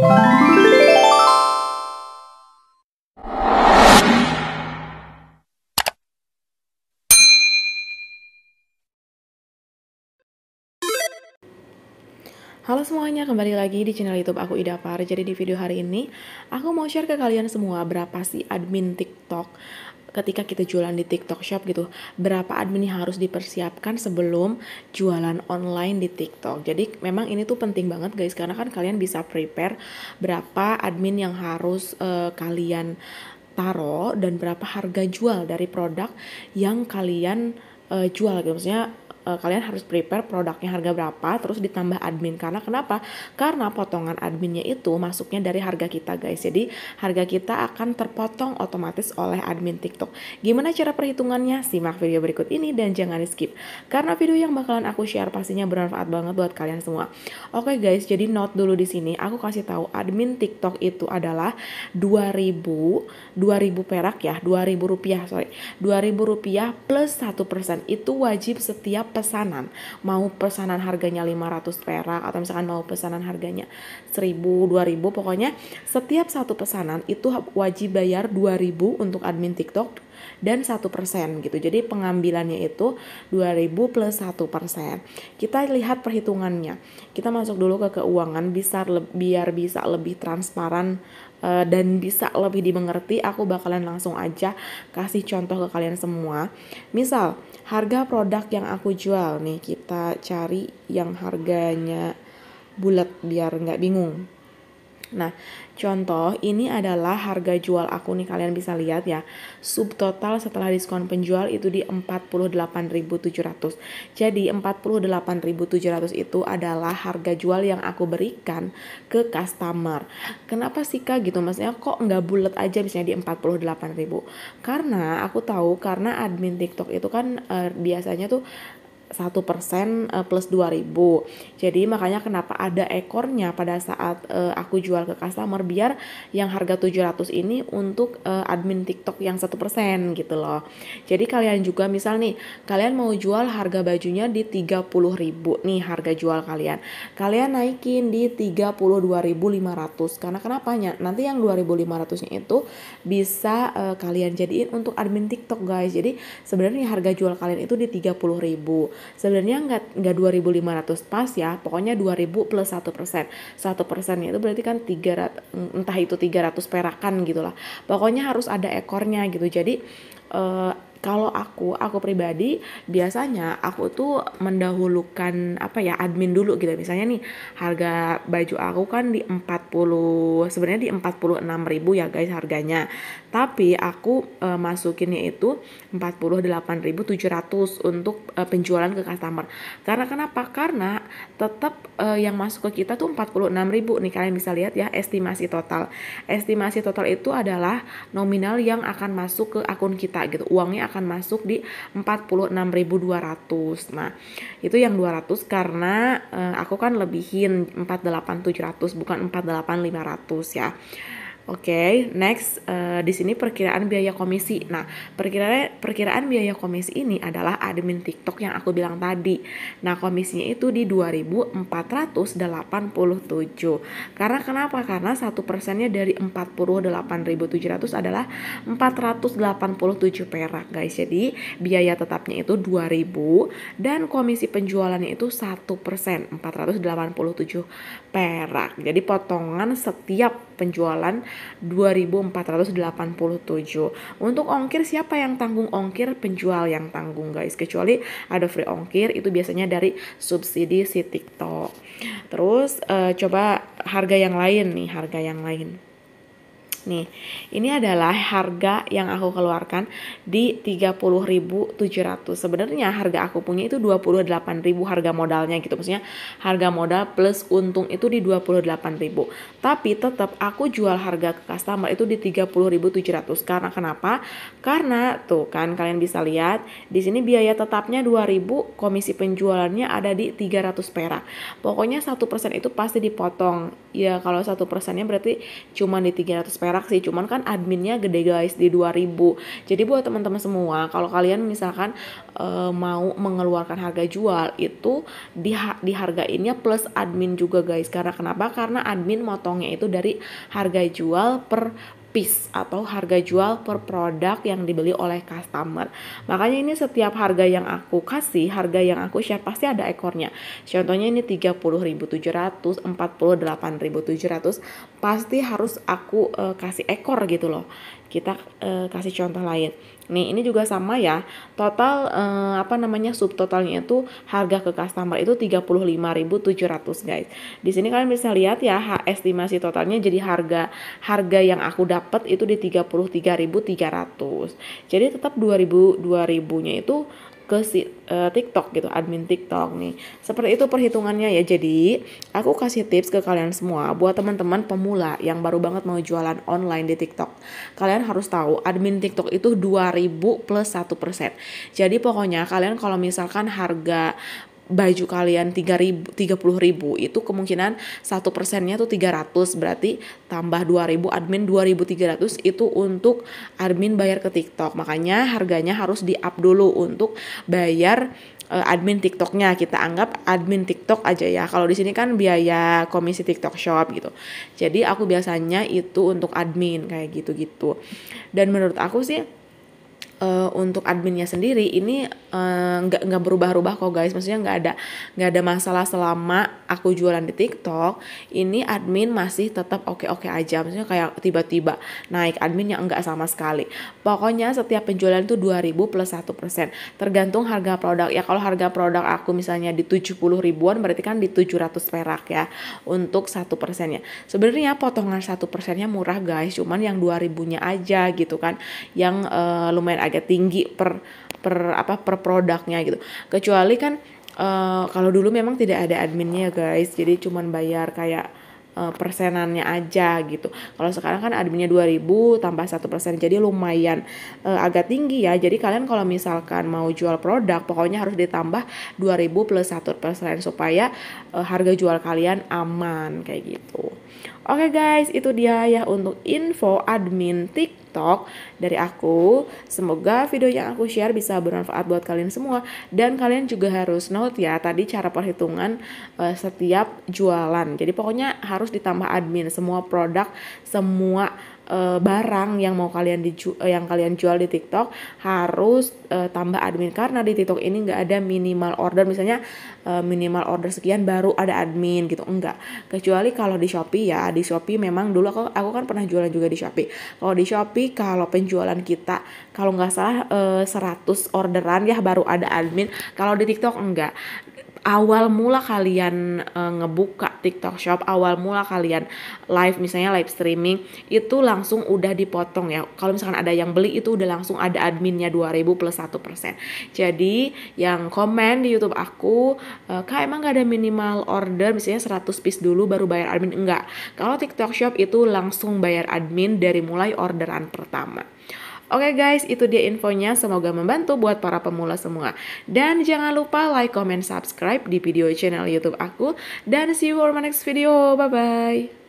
Halo semuanya, kembali lagi di channel YouTube aku Ida Par. Jadi di video hari ini, aku mau share ke kalian semua berapa sih admin TikTok ketika kita jualan di TikTok Shop gitu, berapa admin yang harus dipersiapkan sebelum jualan online di TikTok. Jadi memang ini tuh penting banget guys karena kan kalian bisa prepare berapa admin yang harus uh, kalian taruh dan berapa harga jual dari produk yang kalian uh, jual gitu maksudnya uh, kalian harus prepare produknya harga berapa terus ditambah admin karena kenapa karena potongan adminnya itu masuknya dari harga kita guys jadi harga kita akan terpotong otomatis oleh admin TikTok gimana cara perhitungannya simak video berikut ini dan jangan di skip karena video yang bakalan aku share pastinya bermanfaat banget buat kalian semua oke okay guys jadi note dulu di sini aku kasih tahu admin TikTok itu adalah 2000 2000 perak ya 2000 rupiah sorry 2000 rupiah plus 1% itu wajib setiap pesanan mau pesanan harganya 500 perak atau misalkan mau pesanan harganya 1000 2000 pokoknya setiap satu pesanan itu wajib bayar 2000 untuk admin TikTok dan satu persen gitu. Jadi pengambilannya itu 2000 plus satu persen. Kita lihat perhitungannya. Kita masuk dulu ke keuangan bisa biar bisa lebih transparan uh, dan bisa lebih dimengerti, aku bakalan langsung aja kasih contoh ke kalian semua. Misal, harga produk yang aku jual nih, kita cari yang harganya bulat biar nggak bingung. Nah, contoh ini adalah harga jual aku nih kalian bisa lihat ya. Subtotal setelah diskon penjual itu di 48.700. Jadi 48.700 itu adalah harga jual yang aku berikan ke customer. Kenapa sih Kak gitu? Maksudnya kok nggak bulat aja misalnya di 48.000? Karena aku tahu karena admin TikTok itu kan uh, biasanya tuh satu persen eh, plus dua ribu, jadi makanya kenapa ada ekornya pada saat uh, aku jual ke customer biar yang harga 700 ini untuk uh, admin tiktok yang satu persen gitu loh jadi kalian juga misal nih kalian mau jual harga bajunya di ribu nih harga jual kalian kalian naikin di 32.500 karena kenapanya nanti yang 2.500 nya itu bisa uh, kalian jadiin untuk admin tiktok guys jadi sebenarnya harga jual kalian itu di ribu sebenarnya nggak nggak 2.500 pas ya pokoknya 2.000 plus satu persen satu persennya itu berarti kan 300 entah itu 300 perakan gitulah pokoknya harus ada ekornya gitu jadi uh, kalau aku, aku pribadi biasanya aku tuh mendahulukan apa ya admin dulu gitu. Misalnya nih harga baju aku kan di 40 sebenarnya di 46.000 ya guys harganya. Tapi aku e, masukinnya itu 48.700 untuk e, penjualan ke customer. Karena kenapa? Karena tetap e, eh, yang masuk ke kita tuh 46.000 nih kalian bisa lihat ya estimasi total. Estimasi total itu adalah nominal yang akan masuk ke akun kita gitu. Uangnya akan masuk di 46.200. Nah, itu yang 200 karena uh, aku kan lebihin 48700 bukan 48500 ya. Oke, okay, next uh, di sini perkiraan biaya komisi. Nah, perkiraan perkiraan biaya komisi ini adalah admin TikTok yang aku bilang tadi. Nah, komisinya itu di 2487. Karena kenapa? Karena 1 persennya dari 48.700 adalah 487 perak, guys. Jadi, biaya tetapnya itu 2000 dan komisi penjualannya itu 1% 487 perak. Jadi, potongan setiap penjualan 2487. Untuk ongkir siapa yang tanggung ongkir? Penjual yang tanggung guys. Kecuali ada free ongkir itu biasanya dari subsidi si TikTok. Terus uh, coba harga yang lain nih, harga yang lain. Nih, ini adalah harga yang aku keluarkan di 30.700. Sebenarnya harga aku punya itu 28.000 harga modalnya gitu. Maksudnya harga modal plus untung itu di 28.000. Tapi tetap aku jual harga ke customer itu di 30.700. Karena kenapa? Karena tuh kan kalian bisa lihat di sini biaya tetapnya 2.000, komisi penjualannya ada di 300 perak. Pokoknya satu persen itu pasti dipotong. Ya kalau satu persennya berarti cuma di 300 perak perak sih cuman kan adminnya gede guys di 2000 jadi buat teman-teman semua kalau kalian misalkan e, mau mengeluarkan harga jual itu di dihargainnya plus admin juga guys karena kenapa karena admin motongnya itu dari harga jual per piece atau harga jual per produk yang dibeli oleh customer. Makanya ini setiap harga yang aku kasih, harga yang aku share pasti ada ekornya. Contohnya ini 30.700, 48.700 pasti harus aku uh, kasih ekor gitu loh. Kita uh, kasih contoh lain. Nih, ini juga sama ya. Total eh, apa namanya subtotalnya itu harga ke customer itu 35.700, guys. Di sini kalian bisa lihat ya estimasi totalnya jadi harga harga yang aku dapat itu di 33.300. Jadi tetap 2000 2000-nya itu ke si uh, TikTok gitu, admin TikTok nih. Seperti itu perhitungannya ya. Jadi, aku kasih tips ke kalian semua buat teman-teman pemula yang baru banget mau jualan online di TikTok. Kalian harus tahu admin TikTok itu 2000 plus 1%. Jadi pokoknya kalian kalau misalkan harga baju kalian tiga ribu ribu itu kemungkinan satu persennya tuh 300 berarti tambah ribu admin ribu 2300 itu untuk admin bayar ke TikTok makanya harganya harus di up dulu untuk bayar eh, admin TikToknya kita anggap admin TikTok aja ya kalau di sini kan biaya komisi TikTok Shop gitu jadi aku biasanya itu untuk admin kayak gitu-gitu dan menurut aku sih uh, untuk adminnya sendiri ini eh, nggak uh, nggak berubah-ubah kok guys maksudnya nggak ada nggak ada masalah selama aku jualan di TikTok ini admin masih tetap oke-oke aja maksudnya kayak tiba-tiba naik adminnya nggak sama sekali pokoknya setiap penjualan itu 2000 plus 1 persen tergantung harga produk ya kalau harga produk aku misalnya di 70 ribuan berarti kan di 700 perak ya untuk satu persennya sebenarnya potongan satu persennya murah guys cuman yang 2000 nya aja gitu kan yang uh, lumayan agak tinggi per per apa per produknya gitu kecuali kan uh, kalau dulu memang tidak ada adminnya guys jadi cuman bayar kayak Eh, persenannya aja gitu. Kalau sekarang kan adminnya 2000 tambah satu jadi lumayan uh, agak tinggi ya. Jadi kalian kalau misalkan mau jual produk pokoknya harus ditambah 2000 plus satu supaya uh, harga jual kalian aman kayak gitu. Oke okay guys, itu dia ya untuk info admin TikTok dari aku. Semoga video yang aku share bisa bermanfaat buat kalian semua dan kalian juga harus note ya tadi cara perhitungan uh, setiap jualan. Jadi pokoknya harus harus ditambah admin semua produk semua eh, barang yang mau kalian dijual, eh, yang kalian jual di TikTok harus uh, tambah admin karena di TikTok ini nggak ada minimal order misalnya uh, minimal order sekian baru ada admin gitu enggak kecuali kalau di Shopee ya di Shopee memang dulu aku aku kan pernah jualan juga di Shopee kalau di Shopee kalau penjualan kita kalau nggak salah uh, 100 orderan ya baru ada admin kalau di TikTok enggak awal mula kalian uh, ngebuka TikTok Shop, awal mula kalian live misalnya live streaming itu langsung udah dipotong ya. Kalau misalkan ada yang beli itu udah langsung ada adminnya 2000 plus 1%. Jadi yang komen di YouTube aku, eh, "Kak, emang gak ada minimal order misalnya 100 piece dulu baru bayar admin?" Enggak. Kalau TikTok Shop itu langsung bayar admin dari mulai orderan pertama. Oke guys, itu dia infonya. Semoga membantu buat para pemula semua. Dan jangan lupa like, comment, subscribe di video channel YouTube aku. Dan see you for my next video. Bye-bye.